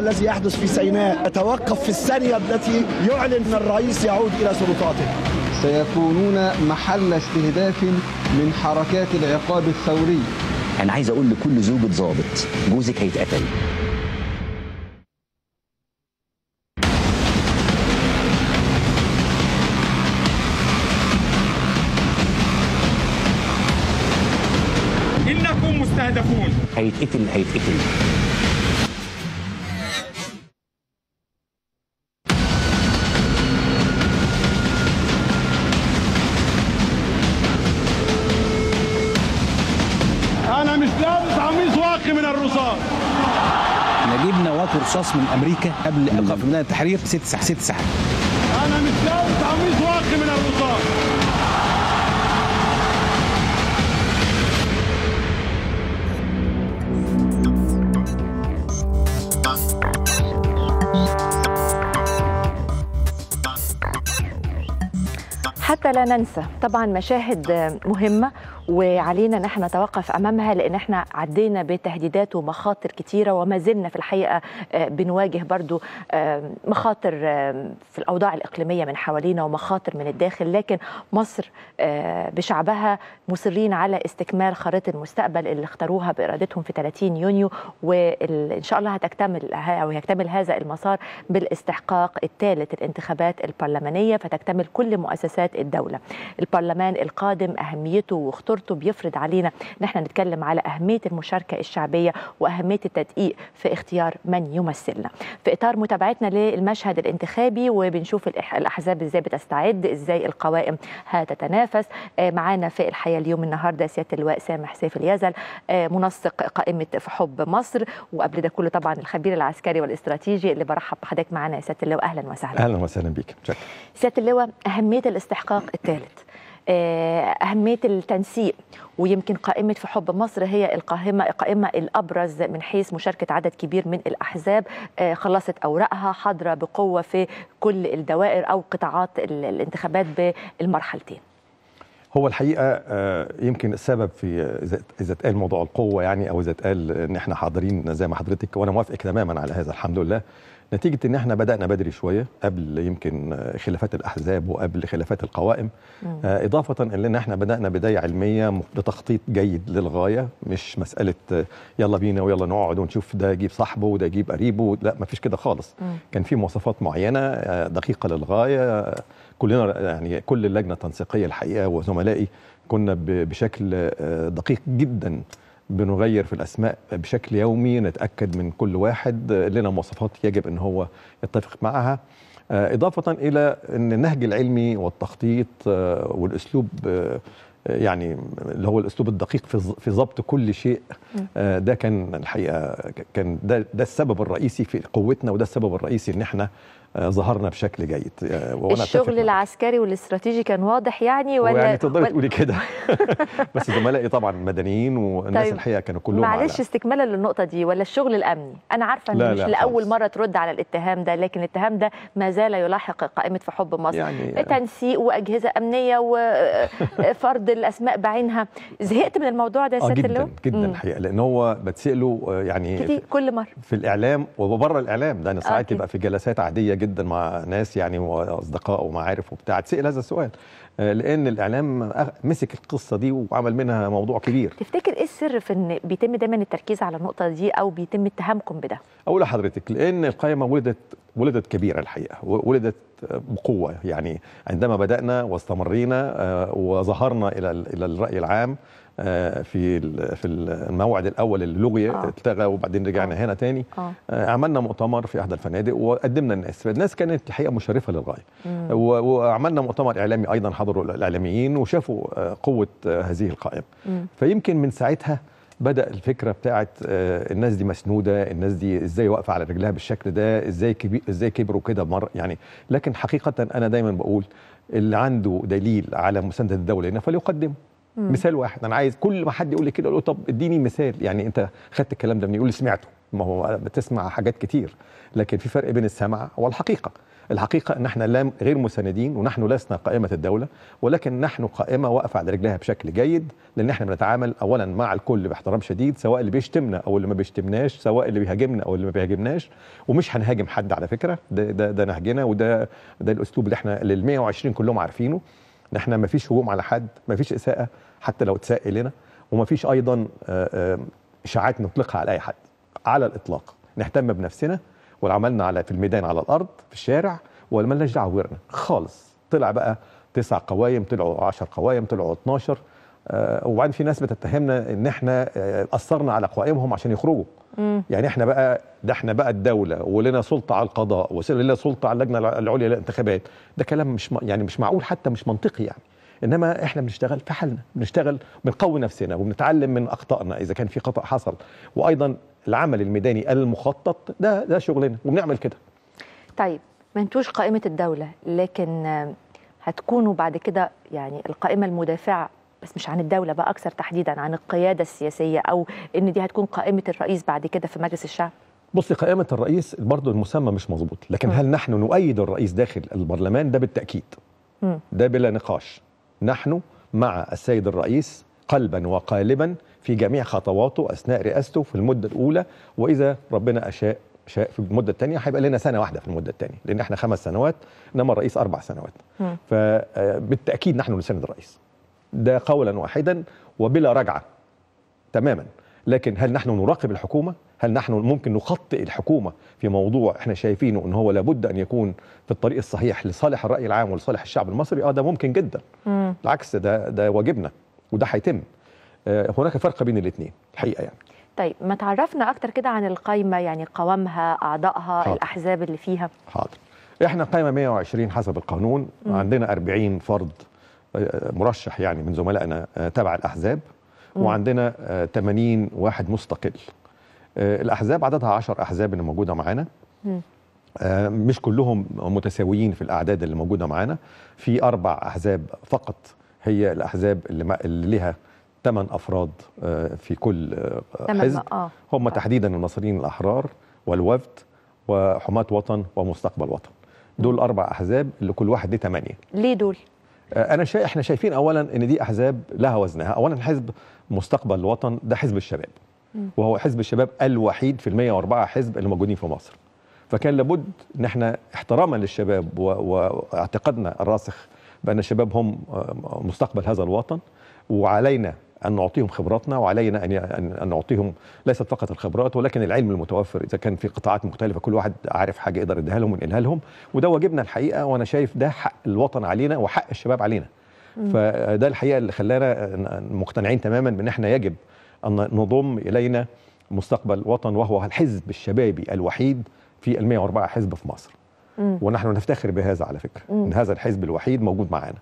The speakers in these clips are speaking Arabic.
هذا الذي يحدث في سيناء أتوقف في الثانية التي يعلن الرئيس يعود إلى سلطاته سيكونون محل استهداف من حركات العقاب الثوري أنا عايز أقول لكل زوجة ظابط جوزك هيتقتل إنكم مستهدفون هيتقتل هيتقتل رصاص من امريكا قبل ايقاف ميدان التحرير ست ساعات ست ساعات انا متلاوي عميد واقي من الرصاص حتى لا ننسى طبعا مشاهد مهمة وعلينا ان احنا نتوقف امامها لان احنا عدينا بتهديدات ومخاطر كثيره وما زلنا في الحقيقه آه، بنواجه برضو آه، مخاطر آه، في الاوضاع الاقليميه من حوالينا ومخاطر من الداخل لكن مصر بشعبها مصرين على استكمال خريطه المستقبل اللي اختاروها بارادتهم في 30 يونيو وان شاء الله هتكتمل او يكتمل هذا المسار بالاستحقاق الثالث الانتخابات البرلمانيه فتكتمل كل مؤسسات الدوله البرلمان القادم اهميته واختياره صورته بيفرض علينا ان احنا نتكلم على اهميه المشاركه الشعبيه واهميه التدقيق في اختيار من يمثلنا في اطار متابعتنا للمشهد الانتخابي وبنشوف الاحزاب ازاي بتستعد ازاي القوائم هتتنافس آه، معانا في الحياه اليوم النهارده سياده اللواء سامح سيف اليزل آه، منسق قائمه في حب مصر وقبل ده كله طبعا الخبير العسكري والاستراتيجي اللي برحب بحضرتك معانا يا سياده اللواء اهلا وسهلا اهلا وسهلا بك سياده اللواء اهميه الاستحقاق الثالث آه، أهمية التنسيق ويمكن قائمة في حب مصر هي القائمة القائمة الأبرز من حيث مشاركة عدد كبير من الأحزاب آه، خلصت أوراقها حاضرة بقوة في كل الدوائر أو قطاعات الانتخابات بالمرحلتين هو الحقيقه آه، يمكن السبب في اذا اتقال موضوع القوه يعني او اذا اتقال ان احنا حاضرين زي ما حضرتك وانا موافقك تماما على هذا الحمد لله نتيجه ان احنا بدانا بدري شويه قبل يمكن خلافات الاحزاب وقبل خلافات القوائم مم. آه، اضافه الى ان احنا بدانا بدايه علميه بتخطيط جيد للغايه مش مساله آه، يلا بينا ويلا نقعد ونشوف ده يجيب صاحبه وده يجيب قريبه لا ما فيش كده خالص مم. كان في مواصفات معينه آه، دقيقه للغايه كلنا يعني كل اللجنه التنسيقيه الحقيقه وزملائي كنا بشكل دقيق جدا بنغير في الاسماء بشكل يومي نتاكد من كل واحد لنا مواصفات يجب ان هو يتفق معها آه، اضافه الى ان النهج العلمي والتخطيط آه، والاسلوب آه، يعني اللي هو الاسلوب الدقيق في في ضبط كل شيء آه، ده كان الحقيقه كان ده ده السبب الرئيسي في قوتنا وده السبب الرئيسي ان احنا آه، ظهرنا بشكل جيد آه، وأنا الشغل العسكري والاستراتيجي كان واضح يعني ولا يعني تقدري تقولي كده بس زملائي طبعا مدنيين والناس طيب الحقيقه كانوا كلهم معلش استكمالا للنقطه دي ولا الشغل الامني انا عارفه ان مش لاول مره ترد على الاتهام ده لكن الاتهام ده ما زال يلاحق قائمه في حب مصر يعني تنسيق واجهزه امنيه وفرض الاسماء بعينها زهقت من الموضوع ده يا سياده اللو؟ جدا الحقيقه لان هو بتساله آه، يعني كتير كل مره في الاعلام وبره الاعلام ده انا آه، ساعات يبقى في جلسات عاديه جدا مع ناس يعني واصدقاء ومعارف وبتاع تسال هذا السؤال آه، لان الاعلام مسك القصه دي وعمل منها موضوع كبير تفتكر ايه السر في ان بيتم دايما التركيز على النقطه دي او بيتم اتهامكم بده اقول لحضرتك لان القائمه ولدت ولدت كبيره الحقيقه ولدت بقوه يعني عندما بدانا واستمرينا آه، وظهرنا الى الى الراي العام آه، في في الموعد الاول اللي لغي آه. اتلغى وبعدين رجعنا آه. هنا تاني آه. آه. عملنا مؤتمر في احدى الفنادق وقدمنا الناس فالناس كانت الحقيقه مشرفه للغايه وعملنا مؤتمر اعلامي ايضا حضروا الاعلاميين وشافوا قوه هذه القائمه فيمكن من ساعتها بدا الفكره بتاعت آه، الناس دي مسنوده الناس دي ازاي واقفه على رجلها بالشكل ده ازاي كبير ازاي كبروا كده مر يعني لكن حقيقه انا دايما بقول اللي عنده دليل على مسانده الدوله هنا فليقدمه مثال واحد انا عايز كل ما حد يقول لي كده اقول له طب اديني مثال يعني انت خدت الكلام ده منين يقول لي سمعته ما هو بتسمع حاجات كتير لكن في فرق بين السمع والحقيقه الحقيقة أن احنا لا غير مساندين ونحن لسنا قائمة الدولة ولكن نحن قائمة واقفة على رجلها بشكل جيد لأن احنا بنتعامل أولا مع الكل باحترام شديد سواء اللي بيشتمنا أو اللي ما بيشتمناش سواء اللي بيهاجمنا أو اللي ما بيهاجمناش ومش هنهاجم حد على فكرة ده, ده, ده نهجنا وده ده الأسلوب اللي احنا لل 120 كلهم عارفينه ان احنا ما فيش هجوم على حد ما فيش إساءة حتى لو اتساء لنا وما فيش أيضا آه، آه، إشاعات نطلقها على أي حد على الإطلاق نهتم بنفسنا ولا عملنا على في الميدان على الارض في الشارع ولا مالناش دعوه بغيرنا خالص طلع بقى تسع قوايم طلعوا 10 قوايم طلعوا 12 آه وبعدين في ناس بتتهمنا ان احنا آه، اثرنا على قوائمهم عشان يخرجوا مم. يعني احنا بقى ده احنا بقى الدوله ولنا سلطه على القضاء ولنا سلطه على اللجنه العليا للانتخابات ده كلام مش يعني مش معقول حتى مش منطقي يعني انما احنا بنشتغل في حالنا بنشتغل بنقوي نفسنا وبنتعلم من اخطائنا اذا كان في خطا حصل وايضا العمل الميداني المخطط ده ده شغلنا وبنعمل كده طيب ما انتوش قائمه الدوله لكن هتكونوا بعد كده يعني القائمه المدافعه بس مش عن الدولة بقى أكثر تحديدا عن القيادة السياسية أو إن دي هتكون قائمة الرئيس بعد كده في مجلس الشعب بصي قائمة الرئيس برضه المسمى مش مظبوط لكن هل نحن نؤيد الرئيس داخل البرلمان ده بالتأكيد ده بلا نقاش نحن مع السيد الرئيس قلبا وقالبا في جميع خطواته أثناء رئاسته في المدة الأولى وإذا ربنا أشاء شاء في المدة الثانية هيبقى لنا سنة واحدة في المدة الثانية لأن احنا خمس سنوات إنما الرئيس أربع سنوات فبالتأكيد آه، نحن نساند الرئيس ده قولا واحدا وبلا رجعة تماما لكن هل نحن نراقب الحكومة هل نحن ممكن نخطئ الحكومه في موضوع احنا شايفينه ان هو لابد ان يكون في الطريق الصحيح لصالح الراي العام ولصالح الشعب المصري اه ده ممكن جدا مم. بالعكس ده ده واجبنا وده هيتم آه هناك فرق بين الاثنين الحقيقه يعني طيب ما تعرفنا اكتر كده عن القايمه يعني قوامها اعضائها الاحزاب اللي فيها حاضر احنا قايمه 120 حسب القانون مم. عندنا 40 فرد آه، مرشح يعني من زملائنا آه، تبع الاحزاب مم. وعندنا 80 آه، واحد مستقل آه، الاحزاب عددها 10 احزاب اللي موجوده معانا آه، مش كلهم متساويين في الاعداد اللي موجوده معانا في اربع احزاب فقط هي الاحزاب اللي, اللي لها ثمان افراد آه، في كل حزب هم تحديدا المصريين الاحرار والوفد وحماة وطن ومستقبل وطن دول اربع احزاب اللي كل واحد ليه ثمانيه ليه دول انا شا... احنا شايفين اولا ان دي احزاب لها وزنها اولا حزب مستقبل الوطن ده حزب الشباب وهو حزب الشباب الوحيد في المية 104 حزب اللي موجودين في مصر فكان لابد ان احنا احتراما للشباب واعتقادنا الراسخ بان الشباب هم مستقبل هذا الوطن وعلينا ان نعطيهم خبراتنا وعلينا ان ان نعطيهم ليست فقط الخبرات ولكن العلم المتوفر اذا كان في قطاعات مختلفه كل واحد عارف حاجه يقدر يديها لهم وينقلها لهم وده واجبنا الحقيقه وانا شايف ده حق الوطن علينا وحق الشباب علينا فده الحقيقه اللي خلانا مقتنعين تماما بان احنا يجب أن نضم إلينا مستقبل وطن وهو الحزب الشبابي الوحيد في ال 104 حزب في مصر مم. ونحن نفتخر بهذا على فكرة مم. أن هذا الحزب الوحيد موجود معانا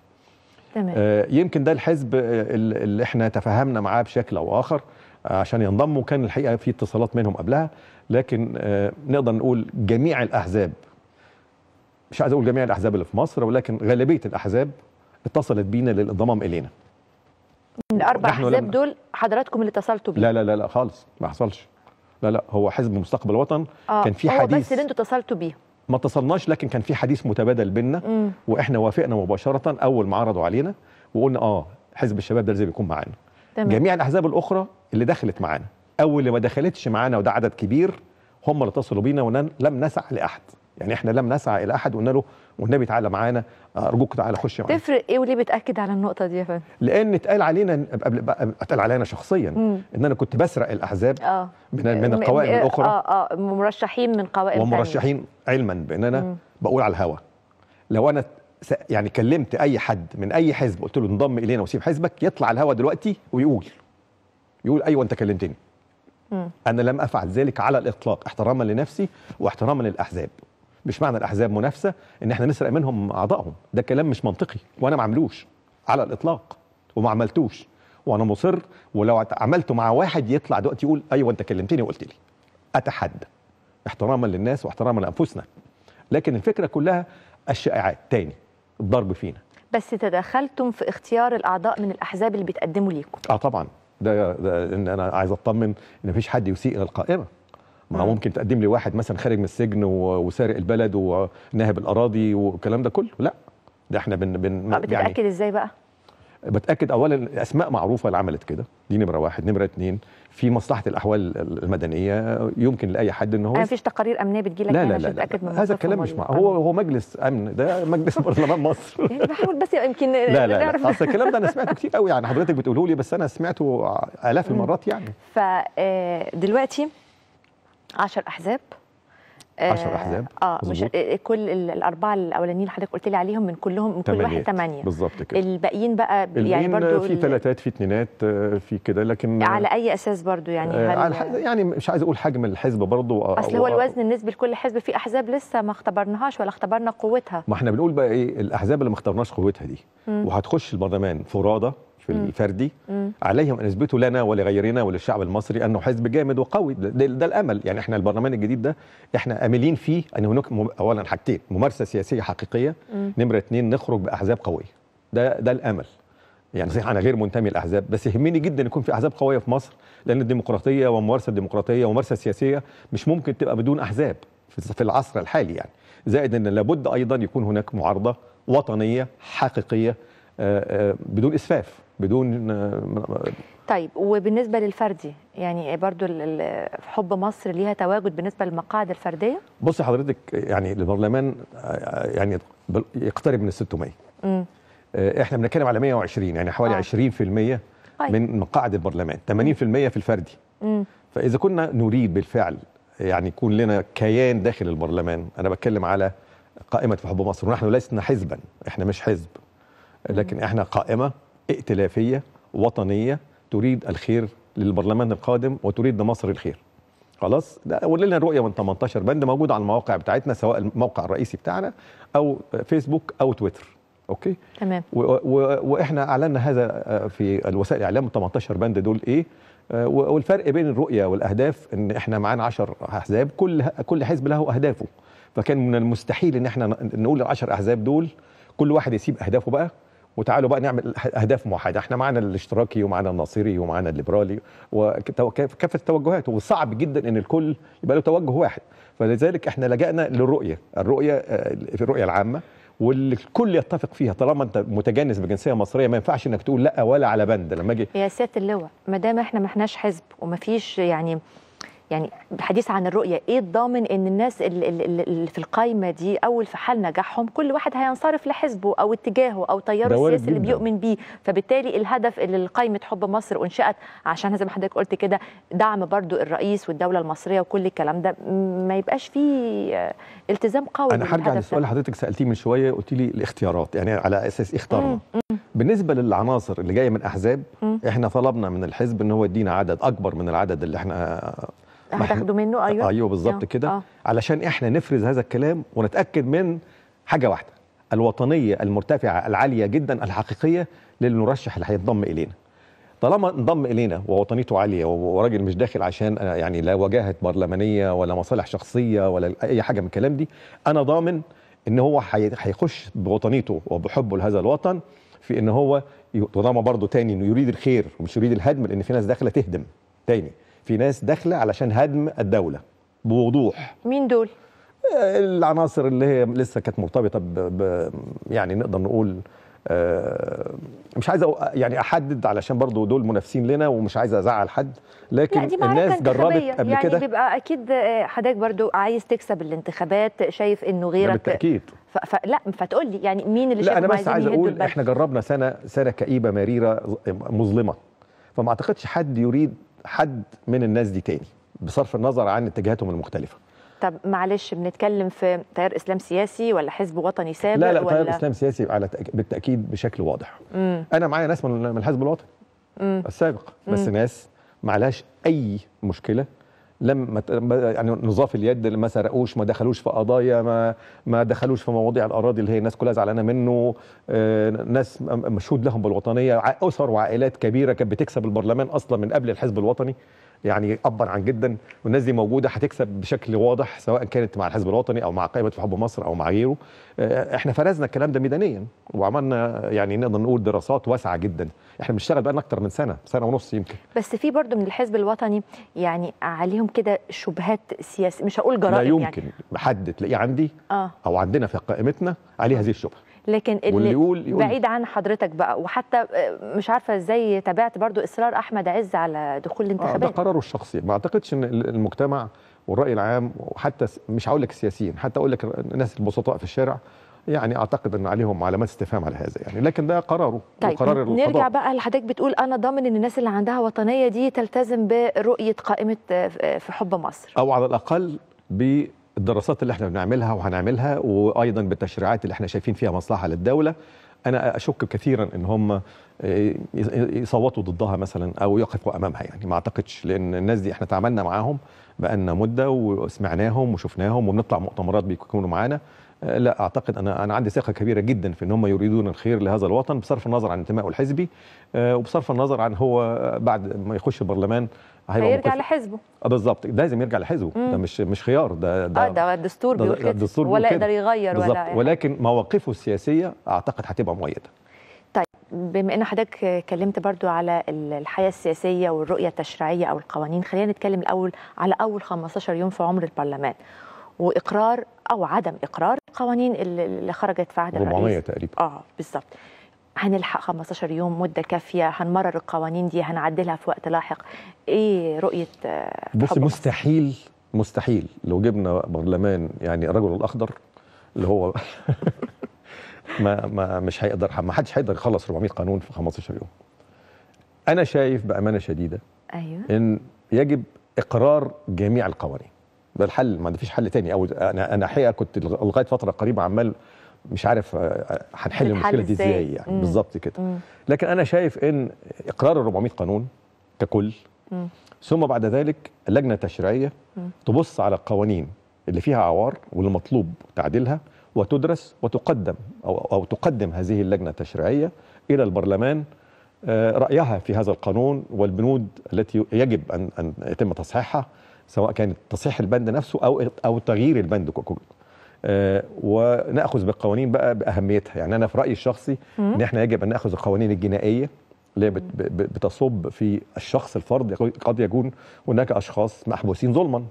تمام. آه يمكن ده الحزب اللي احنا تفاهمنا معاه بشكل أو آخر عشان ينضموا كان الحقيقة في اتصالات منهم قبلها لكن آه نقدر نقول جميع الأحزاب مش عايز أقول جميع الأحزاب اللي في مصر ولكن غالبية الأحزاب اتصلت بينا للانضمام إلينا من الاربع احزاب دول حضراتكم اللي اتصلتوا بيه لا لا لا لا خالص ما حصلش لا لا هو حزب مستقبل الوطن آه كان في حديث هو بس اللي انتوا اتصلتوا بيه ما اتصلناش لكن كان في حديث متبادل بيننا واحنا وافقنا مباشره اول ما عرضوا علينا وقلنا اه حزب الشباب ده لازم يكون معانا جميع الاحزاب الاخرى اللي دخلت معانا او اللي ما دخلتش معانا وده عدد كبير هم اللي اتصلوا بينا ولم نسع لاحد يعني احنا لم نسعى الى احد وقلنا له والنبي تعالى معانا آه، ارجوك تعالى خش معانا تفرق ايه وليه بتاكد على النقطه دي يا فندم لان اتقال علينا قبل اتقال علينا شخصيا مم. ان انا كنت بسرق الاحزاب آه. من من القوائم مم. الاخرى اه اه مرشحين من قوائم ومرشحين تانية. علما بان انا مم. بقول على الهوى لو انا يعني كلمت اي حد من اي حزب قلت له انضم الينا وسيب حزبك يطلع على دلوقتي ويقول يقول ايوه انت كلمتني مم. انا لم افعل ذلك على الاطلاق احتراما لنفسي واحتراما للاحزاب مش معنى الاحزاب منافسه ان احنا نسرق منهم اعضائهم ده كلام مش منطقي وانا ما عملوش على الاطلاق وما عملتوش وانا مصر ولو عملته مع واحد يطلع دلوقتي يقول ايوه انت كلمتني وقلت لي اتحدى احتراما للناس واحتراما لانفسنا لكن الفكره كلها الشائعات تاني الضرب فينا بس تدخلتم في اختيار الاعضاء من الاحزاب اللي بيتقدموا ليكم اه طبعا ده, ده ان انا عايز اطمن ان مفيش حد يسيء القائمه ما هو ممكن تقدم لي واحد مثلا خارج من السجن وسارق البلد وناهب الاراضي والكلام ده كله لا ده احنا بن بن يعني بتتاكد يعني ازاي بقى بتاكد اولا اسماء معروفه اللي عملت كده دي نمره واحد نمره اتنين في مصلحه الاحوال المدنيه يمكن لاي حد ان هو ما فيش تقارير امنيه بتجي لك يعني، لا لا لا, لا, لا. هذا الكلام مش مع هو هو مجلس امن ده مجلس برلمان مصر يعني بحاول بس يمكن لا لا, لا. اصل الكلام ده انا سمعته كتير قوي يعني حضرتك بتقوله لي بس انا سمعته الاف المرات يعني فدلوقتي آه، 10 احزاب 10 آه، احزاب اه مش آه، آه، كل الاربعه الاولانيين اللي حضرتك قلت لي عليهم من كلهم من كل واحد ثمانيه بالظبط كده الباقيين بقى يعني برضو في ثلاثات في اثنينات في كده لكن على اي اساس برضو يعني هل يعني مش عايز اقول حجم الحزب برضو اصل هو الوزن النسبي لكل حزب في احزاب لسه ما اختبرناهاش ولا اختبرنا قوتها ما احنا بنقول بقى ايه الاحزاب اللي ما اختبرناش قوتها دي وهتخش البرلمان فراده في الفردي عليهم ان يثبتوا لنا ولغيرنا وللشعب المصري انه حزب جامد وقوي ده, ده, الامل يعني احنا البرلمان الجديد ده احنا املين فيه ان هناك اولا حاجتين ممارسه سياسيه حقيقيه نمره اثنين نخرج باحزاب قويه ده ده الامل يعني صحيح انا غير منتمي لاحزاب بس يهمني جدا يكون في احزاب قويه في مصر لان الديمقراطيه والممارسه الديمقراطيه وممارسه سياسيه مش ممكن تبقى بدون احزاب في العصر الحالي يعني زائد ان لابد ايضا يكون هناك معارضه وطنيه حقيقيه آه، آه، بدون اسفاف بدون آه، طيب وبالنسبه للفردي يعني برضو حب مصر ليها تواجد بالنسبه للمقاعد الفرديه بص حضرتك يعني البرلمان آه، يعني يقترب من ال 600 امم احنا بنتكلم على 120 يعني حوالي آه. 20% طيب. من مقاعد البرلمان 80% في الفردي امم فاذا كنا نريد بالفعل يعني يكون لنا كيان داخل البرلمان انا بتكلم على قائمه في حب مصر ونحن لسنا حزبا احنا مش حزب لكن احنا قائمه ائتلافيه وطنيه تريد الخير للبرلمان القادم وتريد لمصر الخير خلاص ده لنا رؤيه من 18 بند موجود على المواقع بتاعتنا سواء الموقع الرئيسي بتاعنا او فيسبوك او تويتر اوكي تمام واحنا اعلنا هذا في الوسائل الاعلام 18 بند دول ايه والفرق بين الرؤيه والاهداف ان احنا معانا 10 احزاب كل كل حزب له اهدافه فكان من المستحيل ان احنا نقول ال 10 احزاب دول كل واحد يسيب اهدافه بقى وتعالوا بقى نعمل اهداف موحده احنا معانا الاشتراكي ومعانا الناصري ومعانا الليبرالي وكافه التوجهات وصعب جدا ان الكل يبقى له توجه واحد فلذلك احنا لجأنا للرؤيه الرؤيه في آه، الرؤيه العامه واللي الكل يتفق فيها طالما انت متجنس بجنسيه مصريه ما ينفعش انك تقول لا ولا على بند لما اجي يا سياده اللواء ما دام احنا ما احناش حزب وما فيش يعني يعني الحديث عن الرؤيه ايه الضامن ان الناس اللي في القايمه دي اول في حال نجاحهم كل واحد هينصرف لحزبه او اتجاهه او تياره السياسي اللي بيؤمن بيه فبالتالي الهدف اللي قايمه حب مصر أنشأت عشان زي ما حضرتك قلت كده دعم برضو الرئيس والدوله المصريه وكل الكلام ده ما يبقاش فيه التزام قوي انا هرجع للسؤال اللي حضرتك سالتيه من شويه قلت لي الاختيارات يعني على اساس إيه اختارنا بالنسبه للعناصر اللي جايه من احزاب احنا طلبنا من الحزب ان هو يدينا عدد اكبر من العدد اللي احنا هتاخدوا منه اه، ايوه ايوه بالظبط اه، كده آه. علشان احنا نفرز هذا الكلام ونتاكد من حاجه واحده الوطنيه المرتفعه العاليه جدا الحقيقيه للمرشح اللي هينضم الينا طالما انضم الينا ووطنيته عاليه وراجل مش داخل عشان آه، يعني لا وجاهه برلمانيه ولا مصالح شخصيه ولا اي حاجه من الكلام دي انا ضامن ان هو هيخش بوطنيته وبحبه لهذا الوطن في ان هو طالما برضه تاني انه يريد الخير ومش يريد الهدم لان في ناس داخله تهدم تاني في ناس داخله علشان هدم الدوله بوضوح مين دول؟ العناصر اللي هي لسه كانت مرتبطه ب... ب... يعني نقدر نقول أه مش عايز أو... يعني احدد علشان برضو دول منافسين لنا ومش عايز ازعل حد لكن يعني الناس جربت قبل يعني كده بيبقى اكيد آه، حضرتك برضو عايز تكسب الانتخابات شايف انه غيرك بالتاكيد ف... ف... لا فتقول لي يعني مين اللي شايف لا انا بس عايز اقول احنا جربنا سنه سنه كئيبه مريره مظلمه فما اعتقدش حد يريد حد من الناس دي تاني بصرف النظر عن اتجاهاتهم المختلفه طب معلش بنتكلم في تيار اسلام سياسي ولا حزب وطني سابق لا لا ولا تيار اسلام سياسي على بالتاكيد بشكل واضح مم. انا معايا ناس من الحزب الوطني مم. السابق بس مم. ناس معلهاش اي مشكله لم يعني نظاف اليد ما سرقوش ما دخلوش في قضايا ما ما دخلوش في مواضيع الاراضي اللي هي الناس كلها زعلانه منه آه، ناس مشهود لهم بالوطنيه اسر وعائلات كبيره كانت بتكسب البرلمان اصلا من قبل الحزب الوطني يعني ابا عن جدا والناس دي موجوده هتكسب بشكل واضح سواء كانت مع الحزب الوطني او مع قائمه في حب مصر او مع غيره آه، احنا فرزنا الكلام ده ميدانيا وعملنا يعني نقدر نقول دراسات واسعه جدا احنا بنشتغل بقى اكتر من سنه سنه ونص يمكن بس في برضه من الحزب الوطني يعني عليهم كده شبهات سياسيه مش هقول جرائم يعني لا يمكن يعني. حد تلاقيه عندي آه. او عندنا في قائمتنا عليه هذه الشبهه لكن اللي يقول, يقول بعيد عن حضرتك بقى وحتى مش عارفه ازاي تابعت برضو اصرار احمد عز على دخول الانتخابات آه ده قراره الشخصي ما اعتقدش ان المجتمع والراي العام وحتى مش هقول لك السياسيين حتى اقول لك الناس البسطاء في الشارع يعني اعتقد ان عليهم علامات استفهام على هذا يعني لكن ده قراره طيب وقرار نرجع بقى لحضرتك بتقول انا ضامن ان الناس اللي عندها وطنيه دي تلتزم برؤيه قائمه آه، آه، في حب مصر او على الاقل بالدراسات اللي احنا بنعملها وهنعملها وايضا بالتشريعات اللي احنا شايفين فيها مصلحه للدوله انا اشك كثيرا ان هم آه، يصوتوا ضدها مثلا او يقفوا امامها يعني ما اعتقدش لان الناس دي احنا تعاملنا معاهم بقالنا مده وسمعناهم وشفناهم وبنطلع مؤتمرات بيكونوا معانا آه، لا اعتقد انا انا عندي ثقه كبيره جدا في ان هم يريدون الخير لهذا الوطن بصرف النظر عن انتمائه الحزبي آه، وبصرف النظر عن هو آه، بعد ما يخش البرلمان هيرجع لحزبه بالظبط لازم يرجع لحزبه ده مش مش خيار ده ده آه ده الدستور بيقول الدستور ولا يقدر يغير ولا يعني. ولكن مواقفه السياسيه اعتقد هتبقى مؤيده طيب بما ان حضرتك اتكلمت برضو على الحياه السياسيه والرؤيه التشريعيه او القوانين خلينا نتكلم الاول على اول 15 يوم في عمر البرلمان واقرار او عدم اقرار القوانين اللي خرجت في عهد 400 تقريبا اه بالظبط هنلحق 15 يوم مده كافيه هنمرر القوانين دي هنعدلها في وقت لاحق ايه رؤيه آه، بص مستحيل مستحيل لو جبنا برلمان يعني الرجل الاخضر اللي هو ما ما مش هيقدر ما حدش هيقدر يخلص 400 قانون في 15 يوم انا شايف بامانه شديده ايوه ان يجب اقرار جميع القوانين ده الحل ما فيش حل تاني او انا انا حقيقه كنت لغايه فتره قريبه عمال مش عارف آه، آه، هنحل المشكله دي ازاي يعني بالظبط كده مم. لكن انا شايف ان اقرار ال 400 قانون ككل مم. ثم بعد ذلك اللجنه التشريعيه مم. تبص على القوانين اللي فيها عوار واللي مطلوب تعديلها وتدرس وتقدم او او تقدم هذه اللجنه التشريعيه الى البرلمان آه، رايها في هذا القانون والبنود التي يجب ان ان يتم تصحيحها سواء كان تصحيح البند نفسه او او تغيير البند ككل آه، وناخذ بالقوانين بقى باهميتها يعني انا في رايي الشخصي ان احنا يجب ان ناخذ القوانين الجنائيه اللي بتصب في الشخص الفرد قد يكون هناك اشخاص محبوسين ظلما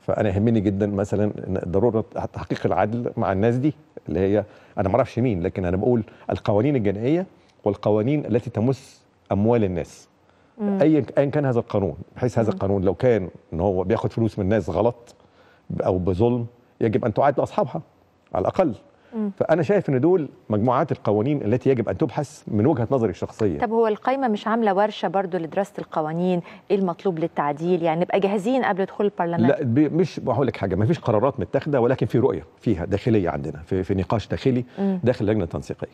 فانا يهمني جدا مثلا ضروره تحقيق العدل مع الناس دي اللي هي انا ما اعرفش مين لكن انا بقول القوانين الجنائيه والقوانين التي تمس اموال الناس ايا ايا كان هذا القانون بحيث هذا القانون لو كان ان هو بياخد فلوس من ناس غلط او بظلم يجب ان تعاد لاصحابها على الاقل فانا شايف ان دول مجموعات القوانين التي يجب ان تبحث من وجهه نظري الشخصيه طب هو القايمه مش عامله ورشه برضو لدراسه القوانين ايه المطلوب للتعديل يعني نبقى جاهزين قبل دخول البرلمان لا مش هقول لك حاجه ما فيش قرارات متاخده ولكن في رؤيه فيها داخليه عندنا في, في نقاش داخلي داخل اللجنه التنسيقيه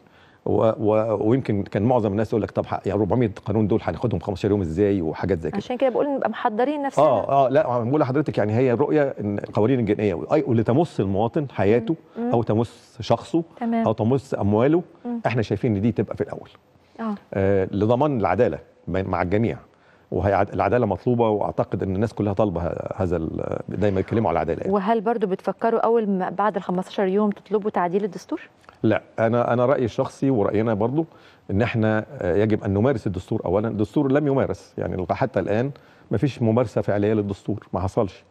و... و... ويمكن كان معظم الناس يقول لك طب يعني 400 قانون دول هناخدهم في 15 يوم ازاي وحاجات زي كده عشان كده بقول نبقى محضرين نفسنا اه اه لا بقول لحضرتك يعني هي الرؤيه ان القوانين الجنائيه واللي تمس المواطن حياته مم. او تمس شخصه تمام. او تمس امواله مم. احنا شايفين ان دي تبقى في الاول اه, آه لضمان العداله مع الجميع وهي العداله مطلوبه واعتقد ان الناس كلها طالبه هذا دايما يتكلموا على العداله يعني. وهل برضو بتفكروا اول ما بعد ال 15 يوم تطلبوا تعديل الدستور لا انا انا رايي الشخصي وراينا برضو ان احنا يجب ان نمارس الدستور اولا الدستور لم يمارس يعني حتى الان ما فيش ممارسه فعليه للدستور ما حصلش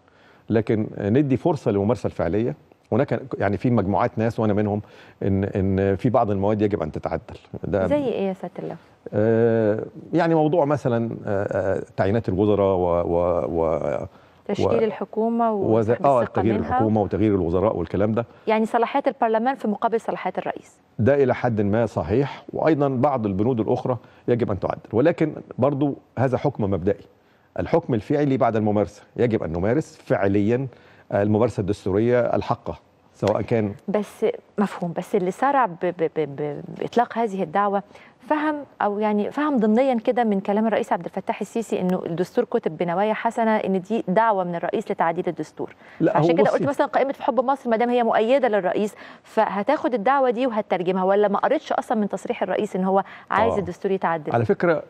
لكن ندي فرصه للممارسه الفعليه هناك يعني في مجموعات ناس وانا منهم ان ان في بعض المواد يجب ان تتعدل ده زي ايه يا ساتر الله؟ آه يعني موضوع مثلا آه،, آه تعيينات الوزراء و, و, و تشكيل الحكومه وز... اه تغيير منها. الحكومه وتغيير الوزراء والكلام ده يعني صلاحيات البرلمان في مقابل صلاحيات الرئيس ده الى حد ما صحيح وايضا بعض البنود الاخرى يجب ان تعدل ولكن برضو هذا حكم مبدئي الحكم الفعلي بعد الممارسه يجب ان نمارس فعليا الممارسه الدستوريه الحقه سواء كان بس مفهوم بس اللي سرع باطلاق هذه الدعوه فهم او يعني فهم ضمنيا كده من كلام الرئيس عبد الفتاح السيسي انه الدستور كتب بنوايا حسنه ان دي دعوه من الرئيس لتعديل الدستور لا عشان كده قلت مثلا قائمه في حب مصر ما دام هي مؤيده للرئيس فهتاخد الدعوه دي وهترجمها ولا ما قريتش اصلا من تصريح الرئيس ان هو عايز أوه. الدستور يتعدل على فكره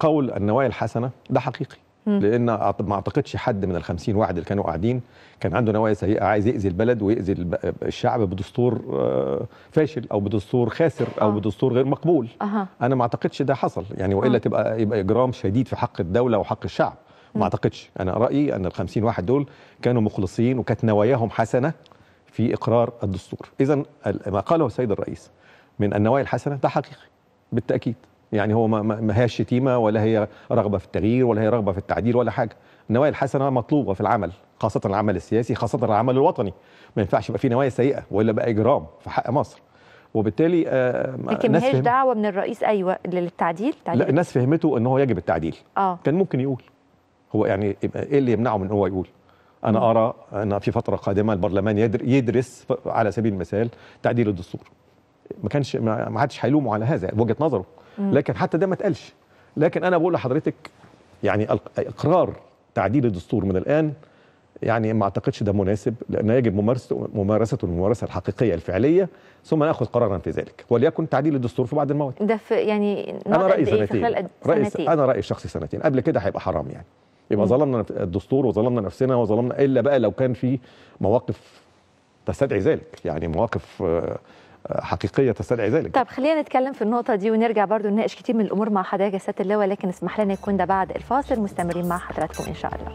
قول النوايا الحسنه ده حقيقي لان ما اعتقدش حد من ال 50 واحد اللي كانوا قاعدين كان عنده نوايا سيئه عايز ياذي البلد ويأذي الشعب بدستور آه، فاشل او بدستور خاسر او آه. بدستور غير مقبول آه. انا ما اعتقدش ده حصل يعني والا آه. تبقى يبقى اجرام شديد في حق الدوله وحق الشعب ما اعتقدش انا رايي ان ال 50 واحد دول كانوا مخلصين وكانت نواياهم حسنه في اقرار الدستور اذا ما قاله السيد الرئيس من النوايا الحسنه ده حقيقي بالتاكيد يعني هو ما هي شتيمه ولا هي رغبه في التغيير ولا هي رغبه في التعديل ولا حاجه النوايا الحسنه مطلوبه في العمل خاصه العمل السياسي خاصه العمل الوطني ما ينفعش يبقى في نوايا سيئه والا بقى اجرام في حق مصر وبالتالي آه, آه، لكن ملهاش دعوه من الرئيس ايوه للتعديل لا الناس فهمته ان هو يجب التعديل آه. كان ممكن يقول هو يعني ايه, إيه اللي يمنعه من ان هو يقول انا ارى ان في فتره قادمه البرلمان يدرس على سبيل المثال تعديل الدستور ما كانش ما حدش هيلومه على هذا وجهه نظره لكن حتى ده ما اتقالش لكن انا بقول لحضرتك يعني اقرار تعديل الدستور من الان يعني ما اعتقدش ده مناسب لان يجب ممارسه ممارسته الممارسه الحقيقيه الفعليه ثم ناخذ قرارا في ذلك وليكن تعديل الدستور في بعض المواد ده في يعني انا رايي إيه؟ سنتين رأي رايي انا رايي الشخصي سنتين قبل كده هيبقى حرام يعني يبقى ظلمنا الدستور وظلمنا نفسنا وظلمنا الا بقى لو كان في مواقف تستدعي ذلك يعني مواقف آه، حقيقيه تستدعي ذلك طب خلينا نتكلم في النقطه دي ونرجع برضو نناقش كتير من الامور مع حضرتك يا سياده اللواء لكن اسمح لنا يكون ده بعد الفاصل مستمرين مع حضراتكم ان شاء الله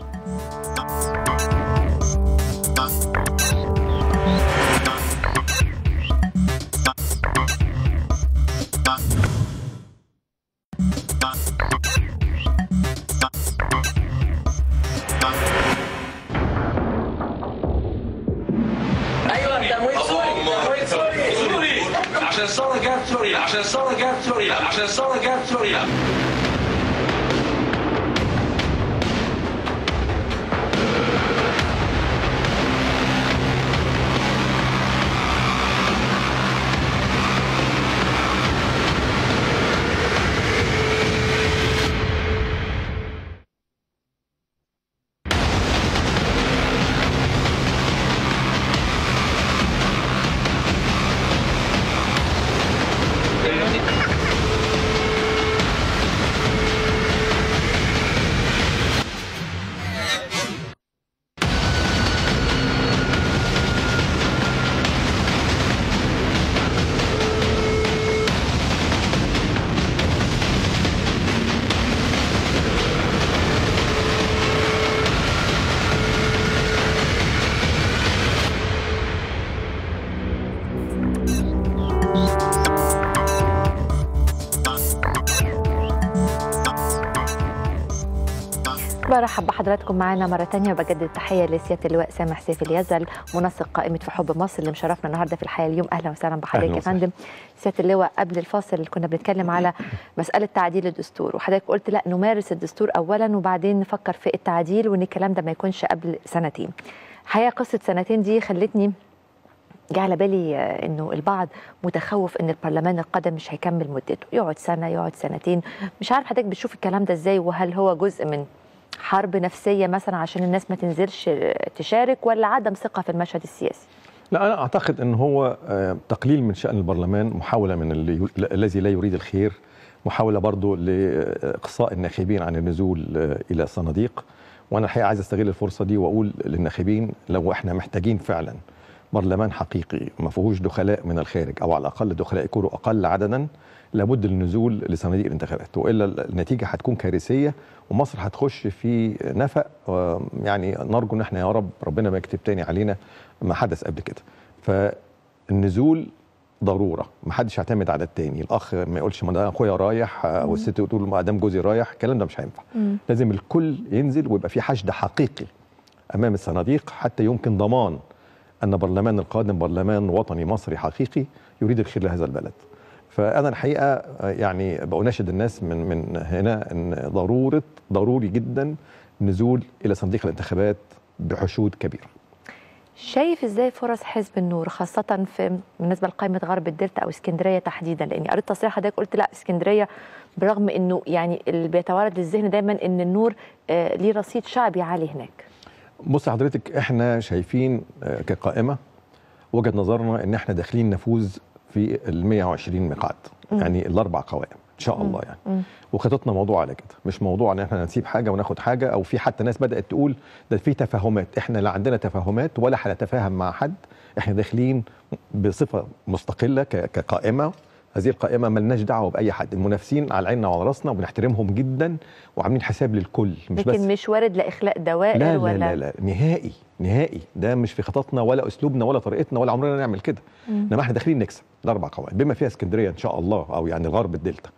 حضراتكم معانا مرة تانية وبجدد التحية لسيادة اللواء سامح سيف اليزل منسق قائمة في حب مصر اللي مشرفنا النهاردة في الحياة اليوم أهلا وسهلا بحضرتك يا فندم سيادة اللواء قبل الفاصل كنا بنتكلم على مسألة تعديل الدستور وحضرتك قلت لا نمارس الدستور أولا وبعدين نفكر في التعديل وإن الكلام ده ما يكونش قبل سنتين الحقيقة قصة سنتين دي خلتني جه على بالي آه، انه البعض متخوف ان البرلمان القادم مش هيكمل مدته يقعد سنه يقعد سنتين مش عارف حضرتك بتشوف الكلام ده ازاي وهل هو جزء من حرب نفسيه مثلا عشان الناس ما تنزلش تشارك ولا عدم ثقه في المشهد السياسي لا انا اعتقد ان هو آه، تقليل من شان البرلمان محاوله من الذي لا يريد الخير محاوله برضه لاقصاء الناخبين عن النزول آه، الى صناديق وانا الحقيقه عايز استغل الفرصه دي واقول للناخبين لو احنا محتاجين فعلا برلمان حقيقي ما فيهوش دخلاء من الخارج او على الاقل دخلاء يكونوا اقل عددا لابد للنزول لصناديق الانتخابات والا النتيجه هتكون كارثيه ومصر هتخش في نفق يعني نرجو ان احنا يا رب ربنا ما يكتب تاني علينا ما حدث قبل كده فالنزول ضروره ما حدش يعتمد على التاني الاخ ما يقولش ما ده اخويا رايح او آه، الست تقول ما دام جوزي رايح الكلام ده مش هينفع لازم الكل ينزل ويبقى في حشد حقيقي امام الصناديق حتى يمكن ضمان ان برلمان القادم برلمان وطني مصري حقيقي يريد الخير لهذا البلد فانا الحقيقه يعني بناشد الناس من من هنا ان ضروره ضروري جدا نزول الى صندوق الانتخابات بحشود كبيره شايف ازاي فرص حزب النور خاصة في بالنسبة لقائمة غرب الدلتا أو اسكندرية تحديدا لأني قريت تصريح حضرتك قلت لا اسكندرية برغم إنه يعني اللي بيتوارد للذهن دايما إن النور آه، ليه رصيد شعبي عالي هناك. بص حضرتك احنا شايفين آه، كقائمة وجهة نظرنا إن احنا داخلين نفوذ في ال 120 ميقات يعني الاربع قوائم ان شاء الله يعني وخططنا موضوع على كده مش موضوع ان احنا نسيب حاجه وناخد حاجه او في حتى ناس بدات تقول ده في تفاهمات احنا لا عندنا تفاهمات ولا هنتفاهم مع حد احنا داخلين بصفه مستقله كقائمه هذه القائمة ملناش دعوة بأي حد المنافسين على عيننا وعلى راسنا وبنحترمهم جدا وعاملين حساب للكل مش لكن بس مش وارد لإخلاء دوائر لا ولا لا لا, لا نهائي نهائي ده مش في خططنا ولا اسلوبنا ولا طريقتنا ولا عمرنا نعمل كده انما احنا داخلين نكسب الاربع قواعد بما فيها اسكندريه ان شاء الله او يعني غرب الدلتا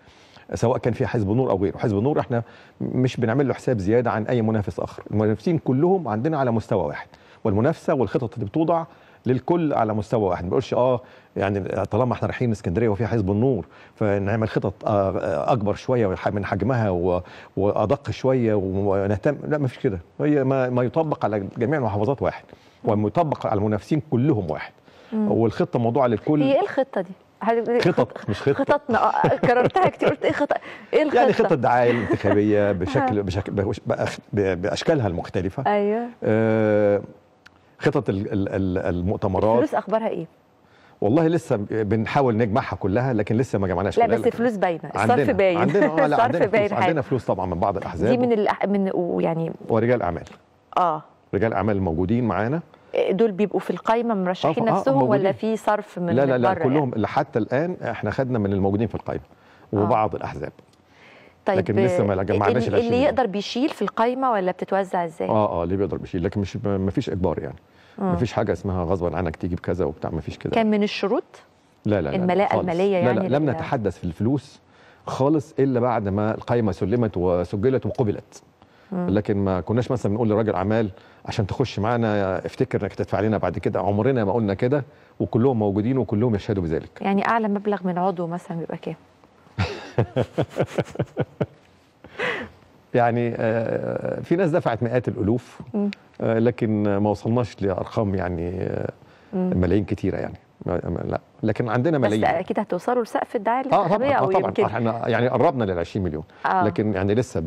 سواء كان فيها حزب نور او غيره حزب نور احنا مش بنعمل له حساب زياده عن اي منافس اخر المنافسين كلهم عندنا على مستوى واحد والمنافسه والخطط اللي بتوضع للكل على مستوى واحد ما بقولش اه يعني طالما احنا رايحين اسكندريه وفيها حزب النور فنعمل خطط آه، آه، اكبر شويه من حجمها وادق شويه ونهتم لا ما فيش كده هي ما يطبق على جميع المحافظات واحد ومطبق على المنافسين كلهم واحد والخطه موضوعه للكل هي ايه الخطه دي؟ خطط مش خطط خططنا آه، كررتها كتير قلت ايه خطط ايه الخطط؟ يعني خطه الدعايه الانتخابيه بشكل بشكل باشكالها المختلفه ايوه خطط المؤتمرات الفلوس اخبارها ايه؟ والله لسه بنحاول نجمعها كلها لكن لسه ما جمعناش لا بس الفلوس باينه الصرف باين عندنا آه، الصرف باين عندنا فلوس طبعا من بعض الاحزاب دي من الأح... من يعني ورجال اعمال اه رجال اعمال الموجودين معانا آه، دول بيبقوا في القايمه مرشحين آه, آه، نفسهم آه ولا في صرف من لا لا لا يعني؟ كلهم يعني. حتى الان احنا خدنا من الموجودين في القايمه وبعض آه. الاحزاب طيب لكن لسه ما جمعناش اللي, اللي يقدر بيشيل في القايمه ولا بتتوزع ازاي؟ اه اه اللي بيقدر بيشيل لكن مش ما فيش اجبار يعني آه. ما فيش حاجه اسمها غصبا عنك تيجي بكذا وبتاع ما فيش كده كان من الشروط لا لا الملاءه الماليه يعني لا لا يعني؟ لم نتحدث في الفلوس خالص الا بعد ما القائمه سلمت وسجلت وقبلت آه. لكن ما كناش مثلا بنقول لراجل اعمال عشان تخش معانا افتكر انك تدفع لنا بعد كده عمرنا ما قلنا كده وكلهم موجودين وكلهم يشهدوا بذلك يعني اعلى مبلغ من عضو مثلا بيبقى كام يعني آه، في ناس دفعت مئات الالوف آه، لكن ما وصلناش لارقام يعني آه، ملايين كثيره يعني لا لكن عندنا ملايين بس اكيد هتوصلوا لسقف الدعايه الانتخابيه او طبعا يمكن احنا يعني قربنا لل 20 مليون آه. لكن يعني لسه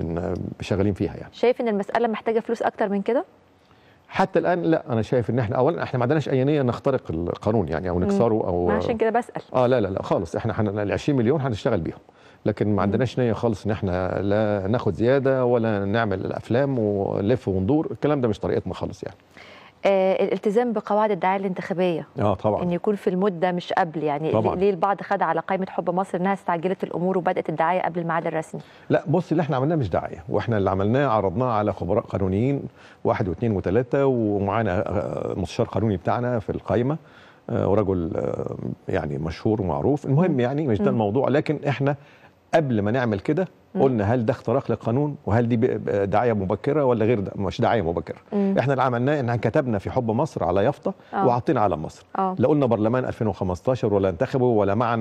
شغالين فيها يعني شايف ان المساله محتاجه فلوس اكتر من كده حتى الان لا انا شايف ان احنا اولا احنا ما عندناش اي نيه نخترق القانون يعني او نكسره او عشان كده بسال اه لا لا لا خالص احنا ال 20 مليون هنشتغل بيهم لكن ما عندناش نيه خالص ان احنا لا ناخد زياده ولا نعمل الافلام ونلف وندور الكلام ده مش طريقتنا خالص يعني آه الالتزام بقواعد الدعايه الانتخابيه اه طبعا ان يكون في المده مش قبل يعني طبعا. ليه البعض خد على قائمه حب مصر انها استعجلت الامور وبدات الدعايه قبل الميعاد الرسمي لا بص اللي احنا عملناه مش دعايه واحنا اللي عملناه عرضناه على خبراء قانونيين واحد واثنين وثلاثه ومعانا آه، مستشار قانوني بتاعنا في القائمه آه، ورجل آه، يعني مشهور ومعروف المهم يعني مش ده الموضوع لكن احنا قبل ما نعمل كده قلنا هل ده اختراق للقانون وهل دي دعايه مبكره ولا غير ده مش دعايه مبكره احنا اللي عملناه ان كتبنا في حب مصر على يافطه آه. وحاطين علم مصر آه. لا قلنا برلمان 2015 ولا انتخبوا ولا معا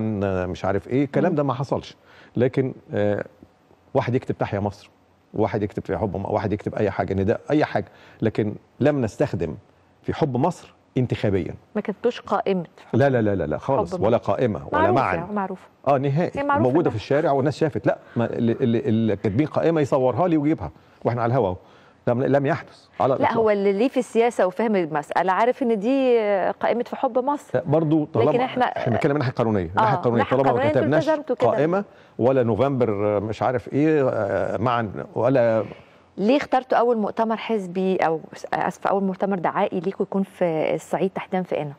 مش عارف ايه الكلام ده ما حصلش لكن آه واحد يكتب تحيا مصر واحد يكتب في حب واحد يكتب اي حاجه نداء اي حاجه لكن لم نستخدم في حب مصر انتخابيا ما كتبتوش قائمه لا لا لا لا خالص ولا قائمه ولا معنى معروفه اه نهائي موجوده في الشارع والناس شافت لا اللي كاتبين قائمه يصورها لي ويجيبها واحنا على الهوا لم لم يحدث على لا هو اللي ليه في السياسه وفهم المساله عارف ان دي قائمه في حب مصر برضه طالما لكن احنا احنا بنتكلم من الناحيه القانونيه من الناحيه القانونيه آه، طالما ما كتبناش قائمه ولا نوفمبر مش عارف ايه آه، معا ولا ليه اخترتوا اول مؤتمر حزبي او اسف اول مؤتمر دعائي ليكم يكون في الصعيد تحديدا في أنا؟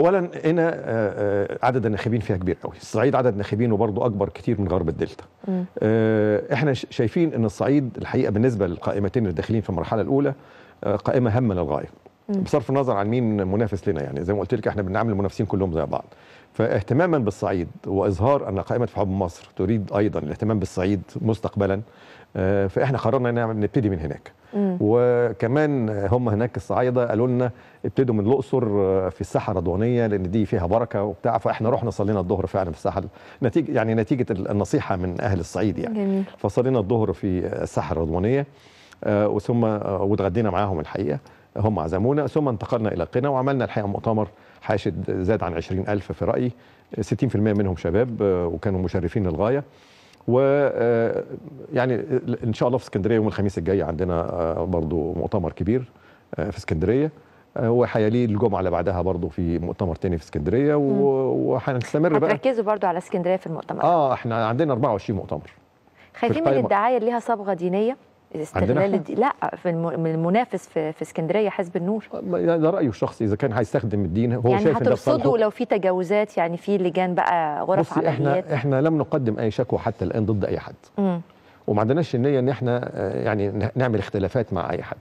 اولا هنا آه، آه، عدد الناخبين فيها كبير قوي الصعيد عدد ناخبينه برضه اكبر كتير من غرب الدلتا آه، احنا شايفين ان الصعيد الحقيقه بالنسبه للقائمتين اللي داخلين في المرحله الاولى قائمه هامه للغايه بصرف النظر عن مين منافس لنا يعني زي ما قلت لك احنا بنعمل المنافسين كلهم زي بعض فاهتماما بالصعيد واظهار ان قائمه في حب مصر تريد ايضا الاهتمام بالصعيد مستقبلا آه، فاحنا قررنا ان نبتدي من هناك مم. وكمان هم هناك الصعايده قالوا لنا ابتدوا من الاقصر آه، في الساحه الرضوانيه لان دي فيها بركه وبتاع فاحنا رحنا صلينا الظهر فعلا في الساحه نتيجه يعني نتيجه النصيحه من اهل الصعيد يعني جميل. فصلينا الظهر في الساحه الرضوانيه آه، وثم واتغدينا معاهم الحقيقه هم عزمونا ثم انتقلنا الى قنا وعملنا الحقيقه مؤتمر حاشد زاد عن 20000 في رايي 60% منهم شباب وكانوا مشرفين للغايه و آه، يعني ان شاء الله في اسكندريه يوم الخميس الجاي عندنا آه، برضو مؤتمر كبير آه، في اسكندريه وحيليه الجمعه اللي بعدها برضه في مؤتمر تاني في اسكندريه وهنستمر بقى هتركزوا برضه على اسكندريه في المؤتمر اه احنا عندنا 24 مؤتمر خايفين من الدعايه اللي ليها صبغه دينيه استغلال لا في المنافس في, في اسكندريه حزب النور يعني ده رايه الشخصي اذا كان هيستخدم الدين هو يعني شايف هترصدوا لو في تجاوزات يعني في لجان بقى غرف عمليات احنا احنا لم نقدم اي شكوى حتى الان ضد اي حد وما عندناش النيه ان احنا آه، يعني نعمل اختلافات مع اي حد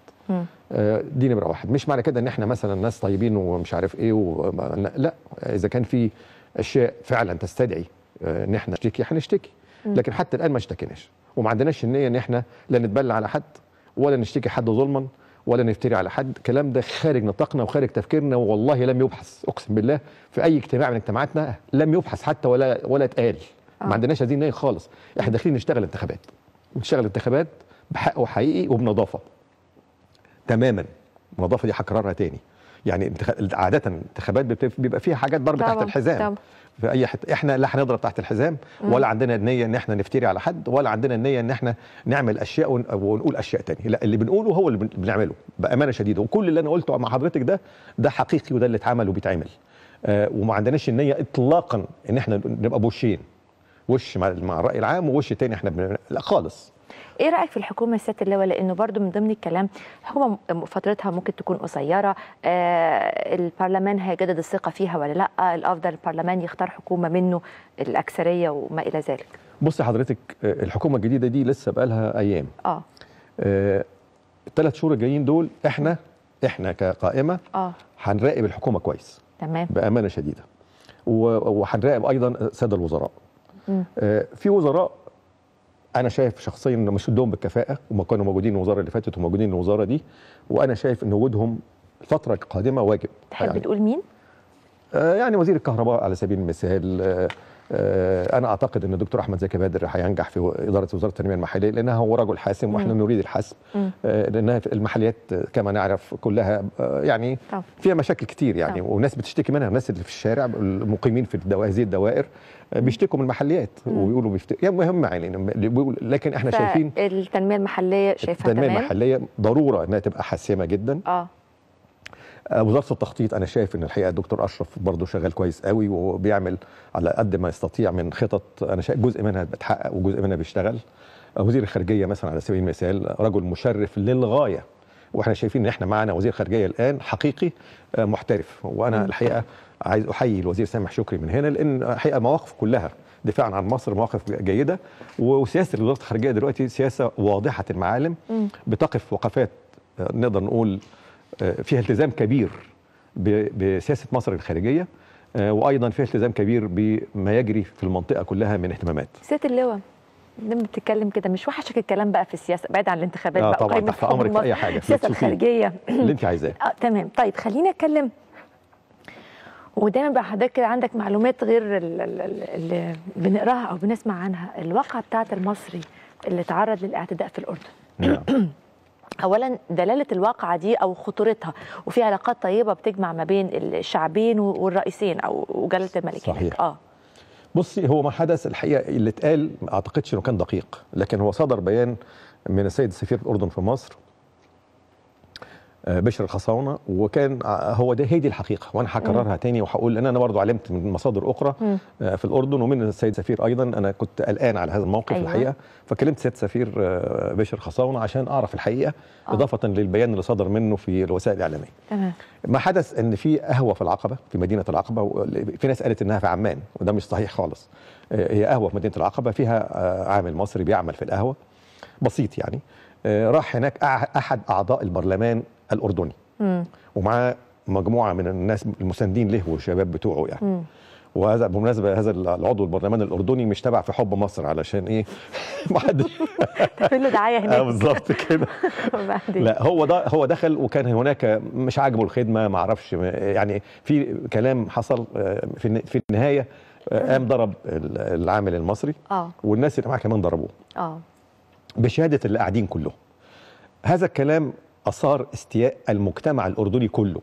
آه، دي نمره واحد مش معنى كده ان احنا مثلا ناس طيبين ومش عارف ايه وما... لا اذا كان في اشياء فعلا تستدعي آه، ان احنا نشتكي هنشتكي لكن حتى الان ما اشتكيناش وما عندناش النيه ان احنا لا نتبلى على حد ولا نشتكي حد ظلما ولا نفتري على حد الكلام ده خارج نطاقنا وخارج تفكيرنا والله لم يبحث اقسم بالله في اي اجتماع من اجتماعاتنا لم يبحث حتى ولا ولا اتقال آه. ما عندناش هذه النيه خالص احنا داخلين نشتغل انتخابات نشتغل انتخابات بحق وحقيقي وبنظافه تماما النظافه دي هكررها تاني يعني عاده انتخابات بيبقى فيها حاجات ضرب تحت الحزام طبعا. في اي حته احنا لا هنضرب تحت الحزام ولا عندنا النيه ان احنا نفتري على حد ولا عندنا النيه ان احنا نعمل اشياء ونقول اشياء ثانيه لا اللي بنقوله هو اللي بنعمله بامانه شديده وكل اللي انا قلته مع حضرتك ده ده حقيقي وده اللي اتعمل وبيتعمل آه وما عندناش النيه اطلاقا ان احنا نبقى بوشين وش مع الراي العام ووش تاني احنا بنعمل. لا خالص ايه رايك في الحكومه السات اللواء لانه برضو من ضمن الكلام الحكومه فترتها ممكن تكون قصيره آه، البرلمان هيجدد الثقه فيها ولا لا الافضل البرلمان يختار حكومه منه الاكثريه وما الى ذلك بصي حضرتك آه، الحكومه الجديده دي لسه بقى لها ايام اه, الثلاث آه، شهور الجايين دول احنا احنا كقائمه اه هنراقب الحكومه كويس تمام بامانه شديده وهنراقب ايضا ساده الوزراء مم. في وزراء انا شايف شخصيا ان مش ادهم بالكفاءه وما كانوا موجودين الوزاره اللي فاتت وموجودين الوزاره دي وانا شايف ان وجودهم الفتره القادمه واجب تحب يعني. تقول مين آه يعني وزير الكهرباء على سبيل المثال آه آه، انا اعتقد ان الدكتور احمد زكي بدر هينجح في اداره وزاره التنميه المحليه لانها هو رجل حاسم واحنا نريد الحسم آه، لانها المحليات كما نعرف كلها آه، يعني فيها مشاكل كتير يعني وناس بتشتكي منها الناس اللي في الشارع المقيمين في هذه الدوائر بيشتكوا من المحليات وبيقولوا بيفتكوا يعني مهم يعني لكن احنا شايفين التنميه المحليه شايفها التنميه تمام. المحليه ضروره انها تبقى حاسمه جدا اه آه، وزاره التخطيط انا شايف ان الحقيقه الدكتور اشرف برضه شغال كويس قوي وبيعمل على قد ما يستطيع من خطط انا شايف جزء منها بتحقق وجزء منها بيشتغل وزير الخارجيه مثلا على سبيل المثال رجل مشرف للغايه واحنا شايفين ان احنا معانا وزير خارجيه الان حقيقي آه، محترف وانا الحقيقه عايز احيي الوزير سامح شكري من هنا لان الحقيقه مواقف كلها دفاعا عن مصر مواقف جيده وسياسه وزاره الخارجيه دلوقتي سياسه واضحه المعالم بتقف وقفات آه، نقدر نقول آه، فيها التزام كبير بسياسه مصر الخارجيه آه، وايضا فيها التزام كبير بما يجري في المنطقه كلها من اهتمامات. سياده اللواء لما بتتكلم كده مش وحشك الكلام بقى في السياسه بعيد عن الانتخابات آه بقى طبعا تحت امرك في اي حاجه السياسه الخارجيه اللي انت عايزاه اه تمام طيب خليني اتكلم ودايما بقى حضرتك عندك معلومات غير اللي بنقراها او بنسمع عنها الواقعه بتاعت المصري اللي تعرض للاعتداء في الاردن نعم اولا دلاله الواقعه دي او خطورتها وفي علاقات طيبه بتجمع ما بين الشعبين والرئيسين او وجلاله الملك صحيح اه بصي هو ما حدث الحقيقه اللي اتقال ما اعتقدش انه كان دقيق لكن هو صدر بيان من السيد سفير الاردن في مصر آه، بشر الخصاونه وكان آه، هو ده هي دي الحقيقه وانا هكررها تاني وهقول ان انا برضه علمت من مصادر اخرى آه، في الاردن ومن السيد سفير ايضا انا كنت قلقان على هذا الموقف أيوة. الحقيقه فكلمت السيد سفير بشر الخصاونة عشان اعرف الحقيقه أوه. اضافه للبيان اللي صدر منه في الوسائل الاعلاميه تمام ما حدث ان في قهوه في العقبه في مدينه العقبه في ناس قالت انها في عمان وده مش صحيح خالص هي قهوه في مدينه العقبه فيها عامل مصري بيعمل في القهوه بسيط يعني راح هناك احد اعضاء البرلمان الاردني مم. ومعاه مجموعه من الناس المساندين له والشباب بتوعه يعني مم. وهذا بالمناسبه هذا العضو البرلمان الاردني مش تبع في حب مصر علشان ايه ما حدش له دعايه هناك اه بالظبط كده لا هو ده هو دخل وكان هناك مش عاجبه الخدمه ما اعرفش يعني في كلام حصل آه، في في النهايه آه، قام ضرب العامل المصري اه والناس اللي معاه كمان ضربوه اه بشهاده اللي قاعدين كلهم هذا الكلام اثار استياء المجتمع الاردني كله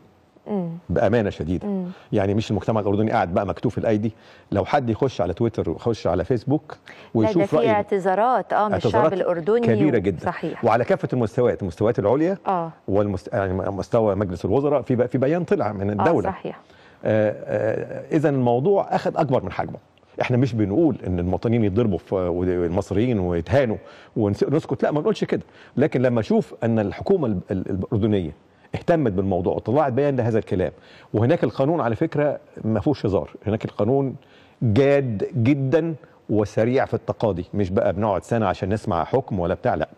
بامانه شديده يعني مش المجتمع الاردني قاعد بقى مكتوف الايدي لو حد يخش على تويتر ويخش على فيسبوك ويشوف رايه في اعتذارات اه من الشعب الاردني كبيره جدا صحيح. وعلى كافه المستويات المستويات العليا اه والمست... يعني مستوى مجلس الوزراء في في بيان طلع من آه، الدوله اه صحيح آه آه اذا الموضوع اخذ اكبر من حجمه احنا مش بنقول ان المواطنين يتضربوا والمصريين ويتهانوا ونسكت لا ما بنقولش كده لكن لما اشوف ان الحكومه الاردنيه اهتمت بالموضوع وطلعت بيان لهذا الكلام وهناك القانون على فكره ما فيهوش هزار هناك القانون جاد جدا وسريع في التقاضي مش بقى بنقعد سنه عشان نسمع حكم ولا بتاع لا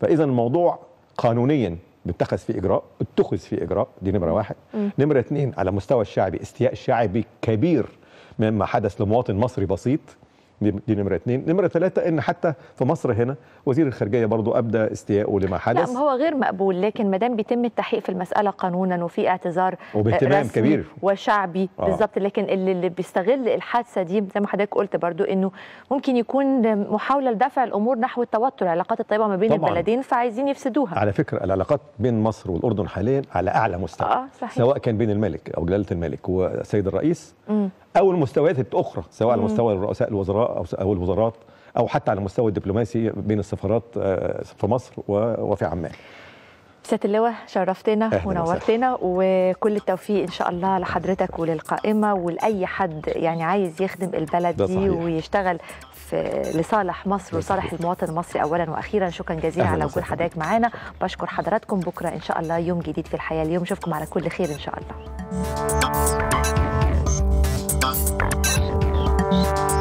فاذا الموضوع قانونيا بيتخذ فيه اجراء اتخذ فيه اجراء دي نمره واحد م. نمره اثنين على مستوى الشعبي استياء شعبي كبير مما حدث لمواطن مصري بسيط دي نمرة اتنين نمرة ثلاثة ان حتى في مصر هنا وزير الخارجية برضو ابدى استياءه لما نعم، حدث لا هو غير مقبول لكن ما دام بيتم التحقيق في المسألة قانونا وفي اعتذار وباهتمام كبير وشعبي آه. بالظبط لكن اللي, اللي بيستغل الحادثة دي زي ما حضرتك قلت برضو انه ممكن يكون محاولة لدفع الامور نحو التوتر العلاقات الطيبة ما بين طبعاً. البلدين فعايزين يفسدوها على فكرة العلاقات بين مصر والاردن حاليا على اعلى مستوى آه صحيح. سواء كان بين الملك او جلالة الملك والسيد الرئيس م. او المستويات الاخرى سواء على مستوى رؤساء الوزراء او الوزارات او حتى على المستوى الدبلوماسي بين السفارات آه، في مصر وفي عمان سياده اللواء شرفتنا ونورتنا وكل التوفيق ان شاء الله لحضرتك وللقائمه ولاي حد يعني عايز يخدم البلد دي ويشتغل في لصالح مصر وصالح المواطن المصري اولا واخيرا شكرا جزيلا على وجود حضرتك معانا بشكر حضراتكم بكره ان شاء الله يوم جديد في الحياه اليوم اشوفكم على كل خير ان شاء الله Bye.